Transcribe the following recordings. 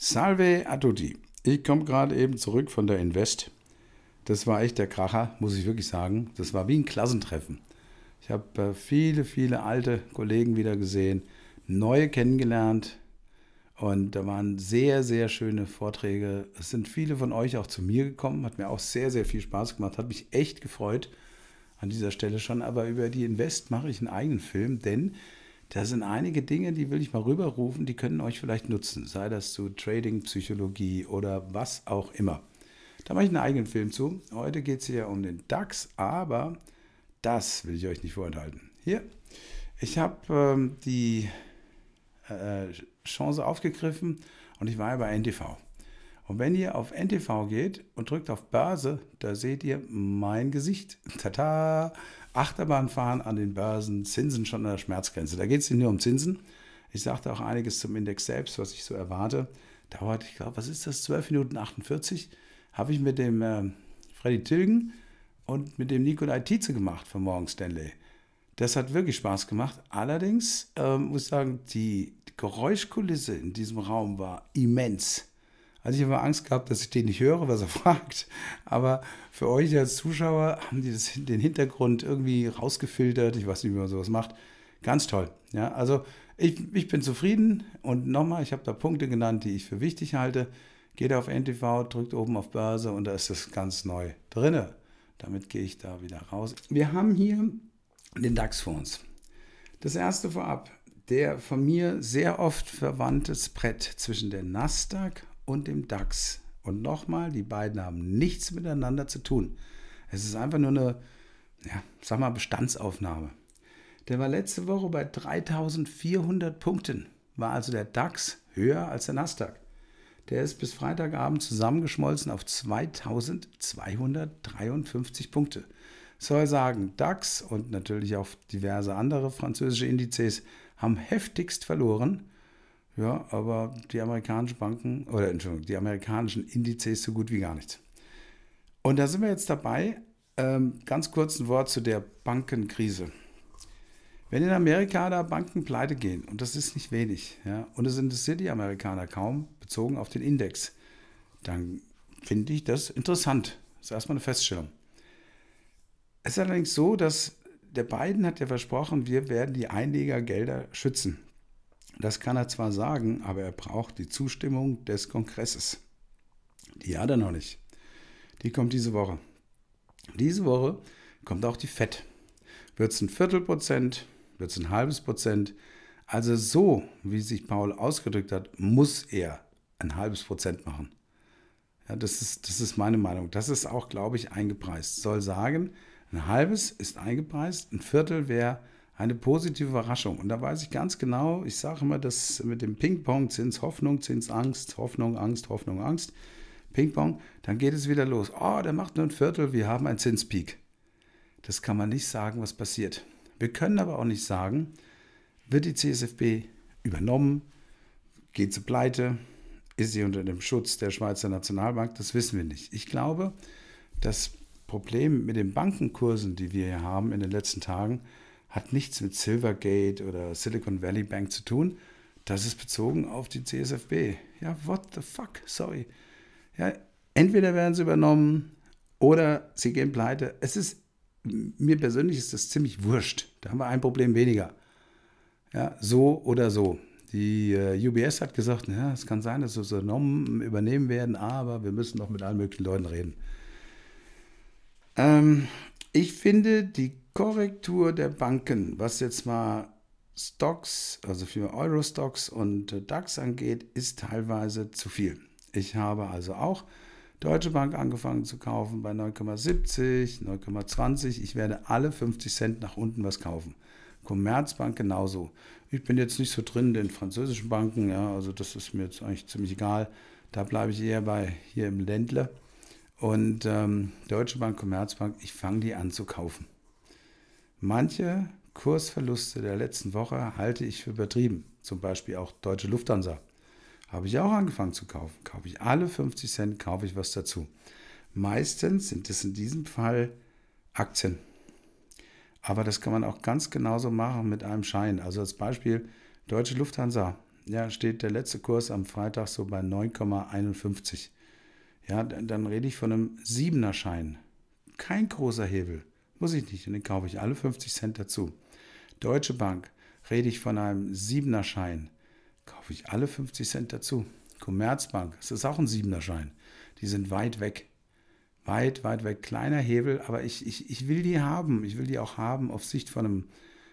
Salve a Ich komme gerade eben zurück von der Invest. Das war echt der Kracher, muss ich wirklich sagen. Das war wie ein Klassentreffen. Ich habe äh, viele, viele alte Kollegen wieder gesehen, neue kennengelernt. Und da waren sehr, sehr schöne Vorträge. Es sind viele von euch auch zu mir gekommen. Hat mir auch sehr, sehr viel Spaß gemacht. Hat mich echt gefreut an dieser Stelle schon. Aber über die Invest mache ich einen eigenen Film, denn da sind einige Dinge, die will ich mal rüberrufen, die können euch vielleicht nutzen, sei das zu Trading, Psychologie oder was auch immer. Da mache ich einen eigenen Film zu. Heute geht es hier um den DAX, aber das will ich euch nicht vorenthalten. Hier, ich habe ähm, die äh, Chance aufgegriffen und ich war ja bei NTV. Und wenn ihr auf NTV geht und drückt auf Börse, da seht ihr mein Gesicht. Tada! Achterbahnfahren an den Börsen, Zinsen schon an der Schmerzgrenze. Da geht es nicht nur um Zinsen. Ich sagte auch einiges zum Index selbst, was ich so erwarte. Dauert, ich glaube, was ist das? 12 Minuten 48 habe ich mit dem äh, Freddy Tilgen und mit dem Nikolai Tietze gemacht von Morgen Stanley. Das hat wirklich Spaß gemacht. Allerdings ähm, muss ich sagen, die Geräuschkulisse in diesem Raum war immens. Also ich habe Angst gehabt, dass ich den nicht höre, was er fragt. Aber für euch als Zuschauer haben die das, den Hintergrund irgendwie rausgefiltert. Ich weiß nicht, wie man sowas macht. Ganz toll. Ja, also ich, ich bin zufrieden. Und nochmal, ich habe da Punkte genannt, die ich für wichtig halte. Geht auf NTV, drückt oben auf Börse und da ist das ganz neu drin. Damit gehe ich da wieder raus. Wir haben hier den DAX vor uns. Das erste vorab, der von mir sehr oft verwandte Spread zwischen der Nasdaq und dem DAX. Und nochmal, die beiden haben nichts miteinander zu tun. Es ist einfach nur eine, ja, sag mal, Bestandsaufnahme. Der war letzte Woche bei 3400 Punkten, war also der DAX höher als der Nasdaq. Der ist bis Freitagabend zusammengeschmolzen auf 2253 Punkte. Ich soll sagen, DAX und natürlich auch diverse andere französische Indizes haben heftigst verloren. Ja, aber die amerikanischen Banken, oder Entschuldigung, die amerikanischen Indizes so gut wie gar nichts. Und da sind wir jetzt dabei. Ähm, ganz kurz ein Wort zu der Bankenkrise. Wenn in Amerika da Banken pleite gehen, und das ist nicht wenig, ja, und es interessiert die Amerikaner kaum, bezogen auf den Index, dann finde ich das interessant. Das ist erstmal eine Feststellung. Es ist allerdings so, dass der Biden hat ja versprochen, wir werden die Einlegergelder schützen. Das kann er zwar sagen, aber er braucht die Zustimmung des Kongresses. Die hat er noch nicht. Die kommt diese Woche. Diese Woche kommt auch die FED. Wird es ein Viertelprozent, wird es ein halbes Prozent. Also so, wie sich Paul ausgedrückt hat, muss er ein halbes Prozent machen. Ja, das, ist, das ist meine Meinung. Das ist auch, glaube ich, eingepreist. Soll sagen, ein halbes ist eingepreist, ein Viertel wäre eine positive Überraschung. Und da weiß ich ganz genau, ich sage immer, dass mit dem Ping-Pong Zins Hoffnung, Zins Angst, Hoffnung, Angst, Hoffnung, Angst, Ping-Pong, dann geht es wieder los. Oh, der macht nur ein Viertel, wir haben einen Zinspeak. Das kann man nicht sagen, was passiert. Wir können aber auch nicht sagen, wird die CSFB übernommen, geht sie pleite, ist sie unter dem Schutz der Schweizer Nationalbank, das wissen wir nicht. Ich glaube, das Problem mit den Bankenkursen, die wir hier haben in den letzten Tagen, hat nichts mit Silvergate oder Silicon Valley Bank zu tun. Das ist bezogen auf die CSFB. Ja, what the fuck? Sorry. Ja, entweder werden sie übernommen oder sie gehen pleite. Es ist, mir persönlich ist das ziemlich wurscht. Da haben wir ein Problem weniger. Ja, so oder so. Die äh, UBS hat gesagt, naja, es kann sein, dass sie übernommen, übernehmen werden, aber wir müssen noch mit allen möglichen Leuten reden. Ähm, ich finde, die Korrektur der Banken, was jetzt mal Stocks, also für Euro-Stocks und äh, DAX angeht, ist teilweise zu viel. Ich habe also auch Deutsche Bank angefangen zu kaufen bei 9,70, 9,20. Ich werde alle 50 Cent nach unten was kaufen. Commerzbank genauso. Ich bin jetzt nicht so drin in den französischen Banken, ja, also das ist mir jetzt eigentlich ziemlich egal. Da bleibe ich eher bei hier im Ländle. Und ähm, Deutsche Bank, Commerzbank, ich fange die an zu kaufen. Manche Kursverluste der letzten Woche halte ich für übertrieben. Zum Beispiel auch Deutsche Lufthansa. Habe ich auch angefangen zu kaufen. Kaufe ich alle 50 Cent, kaufe ich was dazu. Meistens sind es in diesem Fall Aktien. Aber das kann man auch ganz genauso machen mit einem Schein. Also als Beispiel Deutsche Lufthansa. Ja, steht der letzte Kurs am Freitag so bei 9,51. Ja, dann, dann rede ich von einem 7er Schein. Kein großer Hebel. Muss ich nicht, und den kaufe ich alle 50 Cent dazu. Deutsche Bank, rede ich von einem 7er Schein, kaufe ich alle 50 Cent dazu. Commerzbank, es ist auch ein 7er Schein. Die sind weit weg. Weit, weit weg. Kleiner Hebel, aber ich, ich, ich will die haben. Ich will die auch haben auf Sicht von einem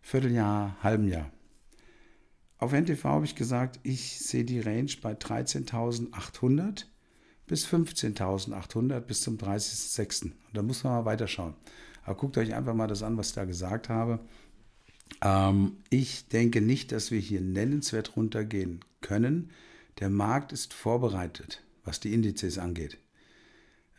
Vierteljahr, halben Jahr. Auf NTV habe ich gesagt, ich sehe die Range bei 13.800 bis 15.800 bis zum 30.06. Und da muss man mal weiterschauen. Aber guckt euch einfach mal das an, was ich da gesagt habe. Ähm, ich denke nicht, dass wir hier nennenswert runtergehen können. Der Markt ist vorbereitet, was die Indizes angeht.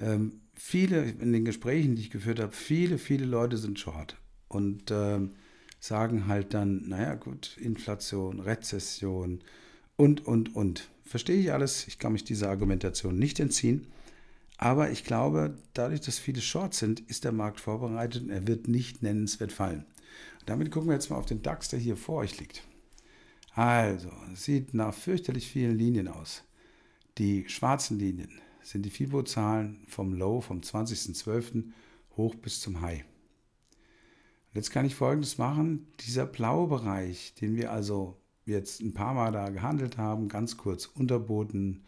Ähm, viele in den Gesprächen, die ich geführt habe, viele, viele Leute sind short und ähm, sagen halt dann, naja gut, Inflation, Rezession und, und, und. Verstehe ich alles, ich kann mich dieser Argumentation nicht entziehen, aber ich glaube, dadurch, dass viele Shorts sind, ist der Markt vorbereitet und er wird nicht nennenswert fallen. Damit gucken wir jetzt mal auf den DAX, der hier vor euch liegt. Also, sieht nach fürchterlich vielen Linien aus. Die schwarzen Linien sind die FIBO-Zahlen vom Low vom 20.12. hoch bis zum High. Und jetzt kann ich Folgendes machen. Dieser blaue Bereich, den wir also jetzt ein paar Mal da gehandelt haben, ganz kurz unterboten,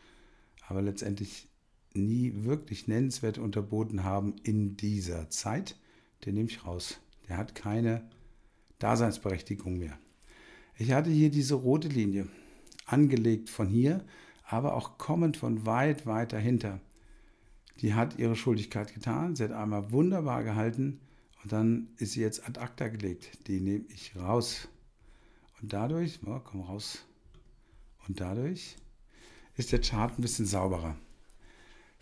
aber letztendlich nie wirklich nennenswert unterboten haben in dieser Zeit. Den nehme ich raus. Der hat keine Daseinsberechtigung mehr. Ich hatte hier diese rote Linie, angelegt von hier, aber auch kommend von weit, weit dahinter. Die hat ihre Schuldigkeit getan, sie hat einmal wunderbar gehalten und dann ist sie jetzt ad acta gelegt. Die nehme ich raus. Und dadurch, oh, komm raus, und dadurch ist der Chart ein bisschen sauberer.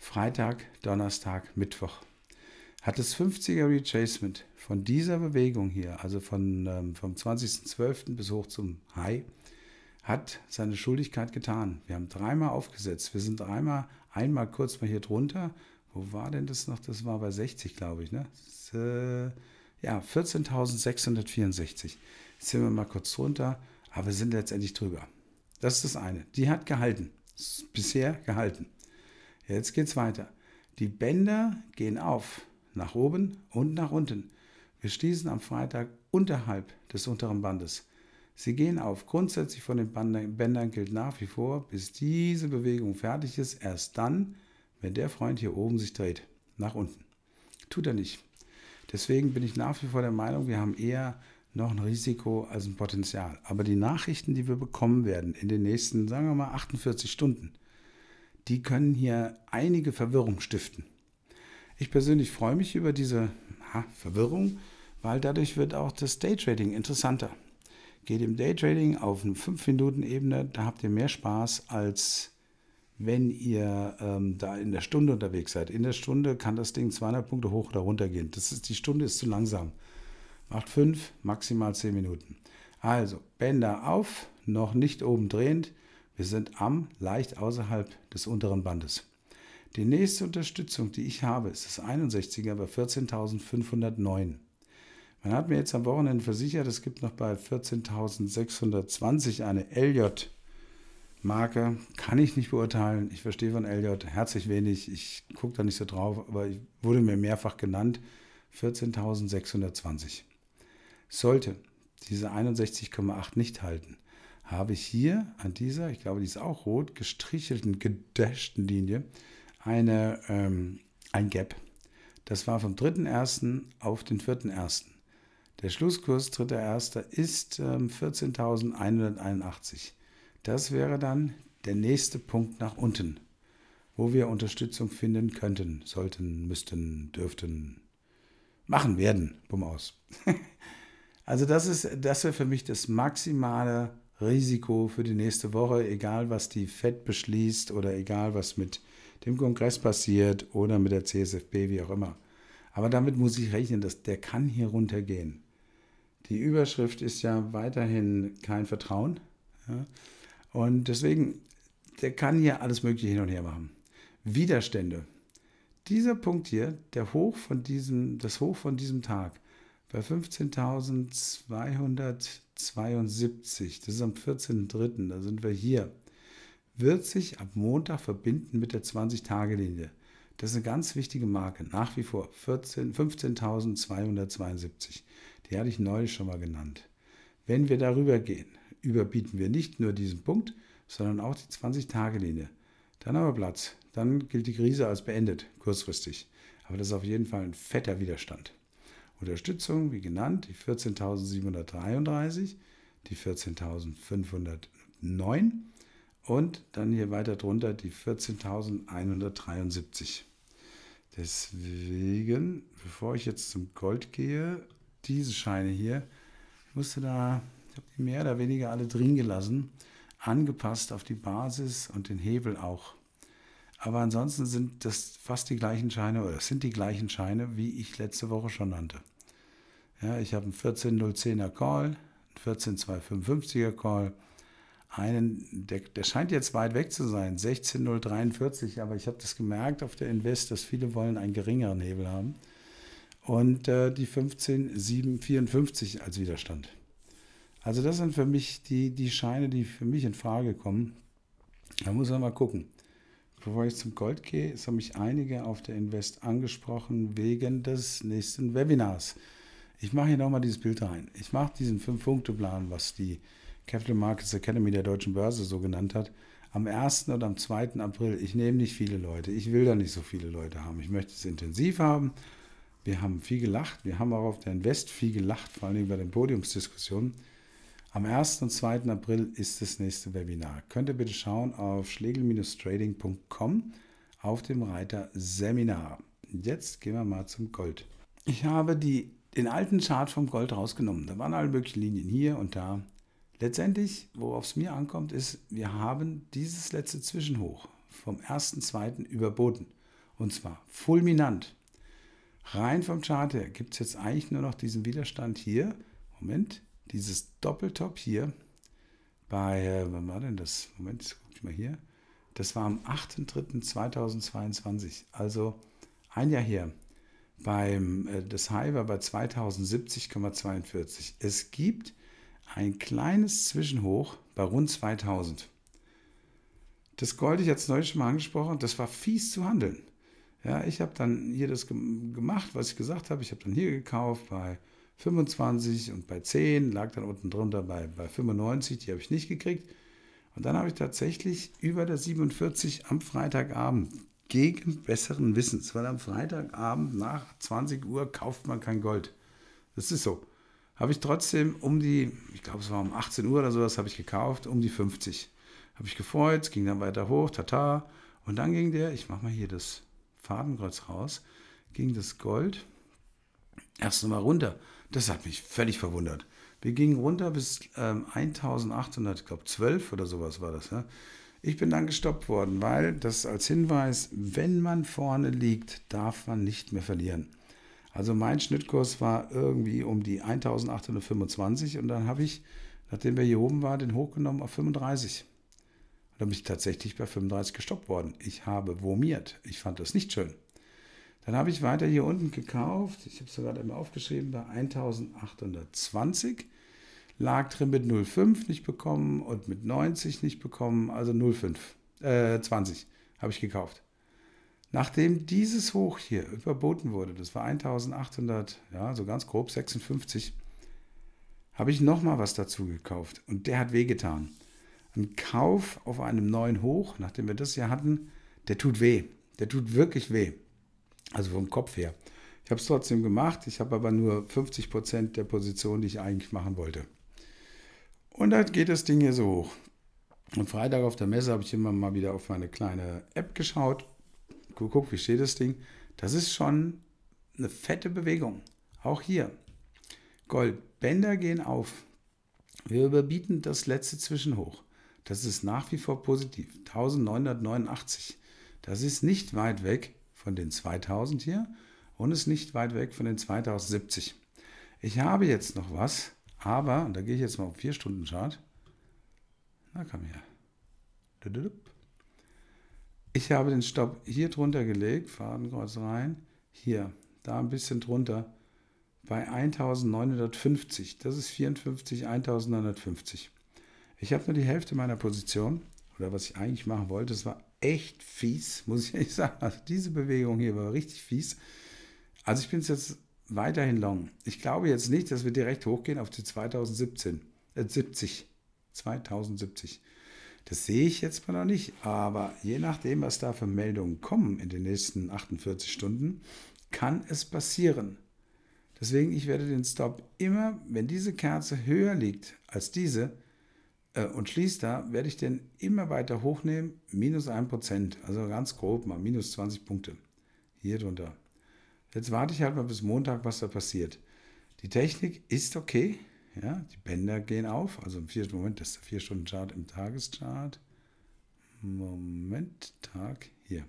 Freitag, Donnerstag, Mittwoch. Hat das 50er Retracement von dieser Bewegung hier, also von, ähm, vom 20.12. bis hoch zum High, hat seine Schuldigkeit getan. Wir haben dreimal aufgesetzt. Wir sind dreimal, einmal kurz mal hier drunter. Wo war denn das noch? Das war bei 60, glaube ich. Ne? Das, äh, ja, 14.664. Jetzt sind wir mal kurz drunter, aber wir sind letztendlich drüber. Das ist das eine. Die hat gehalten. Bisher gehalten. Jetzt geht's weiter. Die Bänder gehen auf, nach oben und nach unten. Wir schließen am Freitag unterhalb des unteren Bandes. Sie gehen auf. Grundsätzlich von den Bändern gilt nach wie vor, bis diese Bewegung fertig ist, erst dann, wenn der Freund hier oben sich dreht, nach unten. Tut er nicht. Deswegen bin ich nach wie vor der Meinung, wir haben eher noch ein Risiko als ein Potenzial. Aber die Nachrichten, die wir bekommen werden in den nächsten, sagen wir mal, 48 Stunden, die können hier einige Verwirrung stiften. Ich persönlich freue mich über diese ha, Verwirrung, weil dadurch wird auch das Daytrading interessanter. Geht im Daytrading auf eine 5-Minuten-Ebene, da habt ihr mehr Spaß, als wenn ihr ähm, da in der Stunde unterwegs seid. In der Stunde kann das Ding 200 Punkte hoch oder runter gehen. Das ist, die Stunde ist zu langsam. Macht 5, maximal 10 Minuten. Also, Bänder auf, noch nicht oben drehend, wir sind am leicht außerhalb des unteren Bandes. Die nächste Unterstützung, die ich habe, ist das 61er bei 14.509. Man hat mir jetzt am Wochenende versichert, es gibt noch bei 14.620 eine LJ-Marke. Kann ich nicht beurteilen. Ich verstehe von LJ herzlich wenig. Ich gucke da nicht so drauf, aber wurde mir mehrfach genannt. 14.620. Sollte diese 61,8 nicht halten, habe ich hier an dieser, ich glaube, die ist auch rot, gestrichelten, gedashten Linie eine, ähm, ein Gap. Das war vom 3.1. auf den 4.1. Der Schlusskurs 3.1. ist ähm, 14.181. Das wäre dann der nächste Punkt nach unten, wo wir Unterstützung finden könnten, sollten, müssten, dürften, machen werden. Bumm aus. also das ist, das wäre für mich das maximale Risiko für die nächste Woche, egal was die FED beschließt oder egal was mit dem Kongress passiert oder mit der CSFB, wie auch immer. Aber damit muss ich rechnen, dass der kann hier runtergehen. Die Überschrift ist ja weiterhin kein Vertrauen. Ja? Und deswegen, der kann hier alles Mögliche hin und her machen. Widerstände. Dieser Punkt hier, der Hoch von diesem, das Hoch von diesem Tag, bei 15.272, das ist am 14.03., da sind wir hier, wird sich ab Montag verbinden mit der 20-Tage-Linie. Das ist eine ganz wichtige Marke, nach wie vor 15.272. Die hatte ich neulich schon mal genannt. Wenn wir darüber gehen, überbieten wir nicht nur diesen Punkt, sondern auch die 20-Tage-Linie. Dann haben wir Platz. Dann gilt die Krise als beendet, kurzfristig. Aber das ist auf jeden Fall ein fetter Widerstand. Unterstützung, wie genannt, die 14.733, die 14.509 und dann hier weiter drunter die 14.173. Deswegen, bevor ich jetzt zum Gold gehe, diese Scheine hier, ich musste da, ich habe die mehr oder weniger alle drin gelassen, angepasst auf die Basis und den Hebel auch. Aber ansonsten sind das fast die gleichen Scheine oder sind die gleichen Scheine, wie ich letzte Woche schon nannte. Ja, ich habe einen 14010er Call, einen 14255er Call, einen, der, der scheint jetzt weit weg zu sein, 16043, aber ich habe das gemerkt auf der Invest, dass viele wollen einen geringeren Hebel haben. Und äh, die 15754 als Widerstand. Also das sind für mich die, die Scheine, die für mich in Frage kommen. Da muss man mal gucken. Bevor ich zum Gold gehe, es haben mich einige auf der Invest angesprochen wegen des nächsten Webinars. Ich mache hier nochmal dieses Bild rein. Ich mache diesen Fünf-Punkte-Plan, was die Capital Markets Academy der Deutschen Börse so genannt hat, am 1. oder am 2. April. Ich nehme nicht viele Leute. Ich will da nicht so viele Leute haben. Ich möchte es intensiv haben. Wir haben viel gelacht. Wir haben auch auf der Invest viel gelacht, vor allem bei den Podiumsdiskussionen. Am 1. und 2. April ist das nächste Webinar. Könnt ihr bitte schauen auf schlegel-trading.com auf dem Reiter Seminar. Jetzt gehen wir mal zum Gold. Ich habe die den alten Chart vom Gold rausgenommen. Da waren alle möglichen Linien hier und da. Letztendlich, worauf es mir ankommt, ist, wir haben dieses letzte Zwischenhoch vom 1.2. überboten. Und zwar fulminant. Rein vom Chart her gibt es jetzt eigentlich nur noch diesen Widerstand hier. Moment, dieses Doppeltop hier bei, äh, wann war denn das? Moment, jetzt gucke ich mal hier. Das war am 8.3.2022, also ein Jahr her beim, äh, das High war bei 2070,42. Es gibt ein kleines Zwischenhoch bei rund 2000. Das Gold, ich hatte es neulich schon mal angesprochen, das war fies zu handeln. Ja, ich habe dann hier das gemacht, was ich gesagt habe. Ich habe dann hier gekauft bei 25 und bei 10, lag dann unten drunter bei, bei 95, die habe ich nicht gekriegt. Und dann habe ich tatsächlich über der 47 am Freitagabend gegen besseren Wissens, weil am Freitagabend nach 20 Uhr kauft man kein Gold. Das ist so. Habe ich trotzdem um die, ich glaube, es war um 18 Uhr oder sowas, habe ich gekauft, um die 50. Habe ich gefreut, ging dann weiter hoch, tata. Und dann ging der, ich mache mal hier das Fadenkreuz raus, ging das Gold erst mal runter. Das hat mich völlig verwundert. Wir gingen runter bis ähm, 1800, ich glaube 12 oder sowas war das. Ja? Ich bin dann gestoppt worden, weil das als Hinweis, wenn man vorne liegt, darf man nicht mehr verlieren. Also mein Schnittkurs war irgendwie um die 1825 und dann habe ich, nachdem wir hier oben waren, den hochgenommen auf 35. Und dann bin ich tatsächlich bei 35 gestoppt worden. Ich habe vomiert. Ich fand das nicht schön. Dann habe ich weiter hier unten gekauft. Ich habe es gerade einmal aufgeschrieben bei 1820 lag drin mit 0,5 nicht bekommen und mit 90 nicht bekommen, also 0,5, äh, 20 habe ich gekauft. Nachdem dieses Hoch hier überboten wurde, das war 1800, ja, so ganz grob 56, habe ich nochmal was dazu gekauft und der hat wehgetan. Ein Kauf auf einem neuen Hoch, nachdem wir das hier hatten, der tut weh. Der tut wirklich weh. Also vom Kopf her. Ich habe es trotzdem gemacht, ich habe aber nur 50 Prozent der Position, die ich eigentlich machen wollte. Und dann geht das Ding hier so hoch. Und Freitag auf der Messe habe ich immer mal wieder auf meine kleine App geschaut. Guck, wie steht das Ding? Das ist schon eine fette Bewegung. Auch hier. Goldbänder gehen auf. Wir überbieten das letzte Zwischenhoch. Das ist nach wie vor positiv. 1989. Das ist nicht weit weg von den 2000 hier und ist nicht weit weg von den 2070. Ich habe jetzt noch was aber, da gehe ich jetzt mal auf 4-Stunden-Chart. Na, komm her. Ich habe den Stopp hier drunter gelegt, Fadenkreuz rein, hier, da ein bisschen drunter, bei 1950. Das ist 54, 1950. Ich habe nur die Hälfte meiner Position, oder was ich eigentlich machen wollte, es war echt fies, muss ich ehrlich sagen. Also diese Bewegung hier war richtig fies. Also ich bin es jetzt weiterhin long. Ich glaube jetzt nicht, dass wir direkt hochgehen auf die 2017, äh 70, 2070. Das sehe ich jetzt mal noch nicht, aber je nachdem, was da für Meldungen kommen in den nächsten 48 Stunden, kann es passieren. Deswegen, ich werde den Stop immer, wenn diese Kerze höher liegt als diese äh, und schließt da, werde ich den immer weiter hochnehmen, minus 1%, also ganz grob mal, minus 20 Punkte. Hier drunter. Jetzt warte ich halt mal bis Montag, was da passiert. Die Technik ist okay. Ja, die Bänder gehen auf. Also im vierten Moment, das ist der 4-Stunden-Chart im Tageschart. Moment, Tag, hier.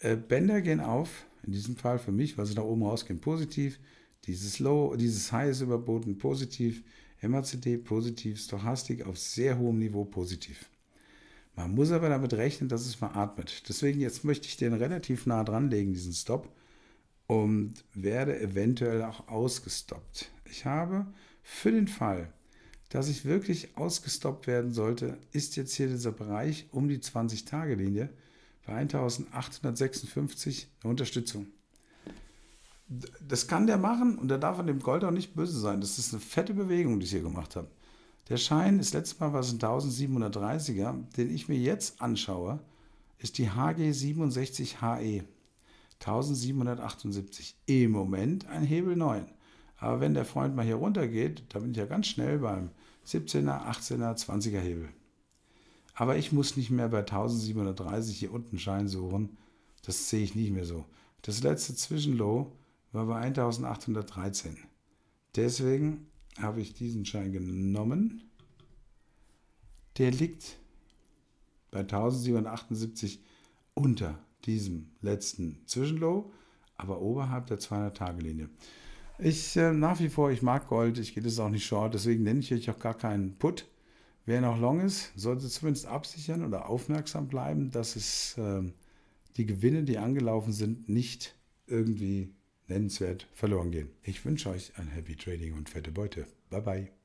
Äh, Bänder gehen auf. In diesem Fall für mich, weil sie da oben rausgehen, positiv. Dieses Low, dieses High ist überboten, positiv. MACD positiv, Stochastik auf sehr hohem Niveau positiv. Man muss aber damit rechnen, dass es mal atmet. Deswegen jetzt möchte ich den relativ nah dran legen, diesen Stop, und werde eventuell auch ausgestoppt. Ich habe für den Fall, dass ich wirklich ausgestoppt werden sollte, ist jetzt hier dieser Bereich um die 20-Tage-Linie bei 1856 eine Unterstützung. Das kann der machen und der darf an dem Gold auch nicht böse sein. Das ist eine fette Bewegung, die ich hier gemacht habe. Der Schein, ist letztes Mal was ein 1730er, den ich mir jetzt anschaue, ist die HG 67 HE 1778. Im Moment ein Hebel 9. Aber wenn der Freund mal hier runter geht, da bin ich ja ganz schnell beim 17er, 18er, 20er Hebel. Aber ich muss nicht mehr bei 1730 hier unten Schein suchen. Das sehe ich nicht mehr so. Das letzte Zwischenlow war bei 1813. Deswegen habe ich diesen Schein genommen. Der liegt bei 1778 unter diesem letzten Zwischenlow, aber oberhalb der 200-Tage-Linie. Ich äh, nach wie vor, ich mag Gold, ich gehe das auch nicht short, deswegen nenne ich euch auch gar keinen Put. Wer noch long ist, sollte zumindest absichern oder aufmerksam bleiben, dass es äh, die Gewinne, die angelaufen sind, nicht irgendwie nennenswert verloren gehen. Ich wünsche euch ein Happy Trading und fette Beute. Bye bye.